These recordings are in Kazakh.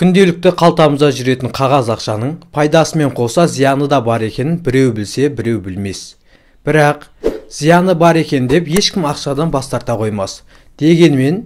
күнделікті қалтамызда жүретін қағаз ақшаның пайдасымен қоса зияны да бар екенін біреу білсе біреу білмес бірақ зияны бар екен деп ешкім ақшадан бас тарта қоймас дегенмен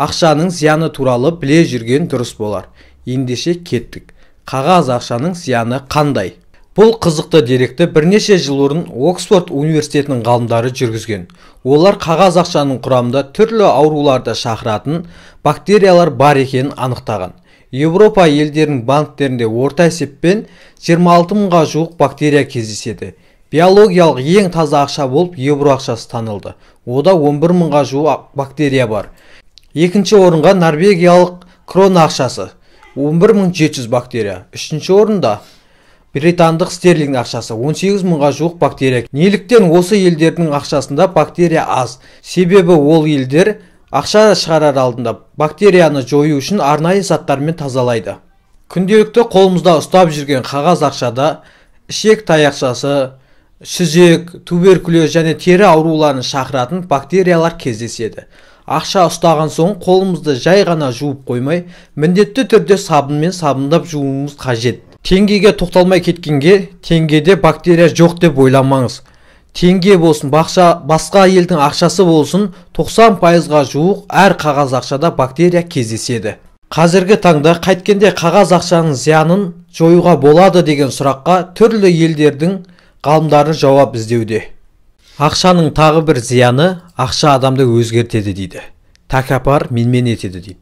ақшаның зияны туралы біле жүрген дұрыс болар ендеше кеттік қағаз ақшаның зияны қандай бұл қызықты деректі бірнеше жыл бұрын оксфорд университетінің ғалымдары жүргізген олар қағаз ақшаның құрамында түрлі ауруларды шақыратын бактериялар бар екенін анықтаған Европа елдерінің банктерінде орта есеппен 26 мыңға жуық бактерия кездеседі биологиялық ең таза ақша болып евро ақшасы танылды ода 11 мыңға жуық бактерия бар екінші орынға норвегиялық крона ақшасы 11700 бактерия үшінші орында британдық стерлинг ақшасы 18 мыңға жуық бактерия неліктен осы елдердің ақшасында бактерия аз себебі ол елдер ақша шығарар алдында бактерияны жою үшін арнайы заттармен тазалайды күнделікті қолымызда ұстап жүрген қағаз ақшада ішек таяқшасы сүзек туберкулез және тері ауруларын шақыратын бактериялар кездеседі ақша ұстаған соң қолымызды жай ғана жуып қоймай міндетті түрде сабынмен сабындап жууымыз қажет теңгеге тоқталмай кеткенге теңгеде бактерия жоқ деп ойламаңыз теңге болсын бақша, басқа елдің ақшасы болсын 90 пайызға жуық әр қағаз ақшада бактерия кездеседі қазіргі таңда қайткенде қағаз ақшаның зиянын жоюға болады деген сұраққа түрлі елдердің ғалымдары жауап іздеуде ақшаның тағы бір зияны ақша адамды өзгертеді дейді тәкаппар менмен етеді дейді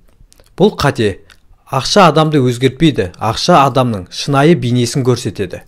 бұл қате ақша адамды өзгертпейді ақша адамның шынайы бейнесін көрсетеді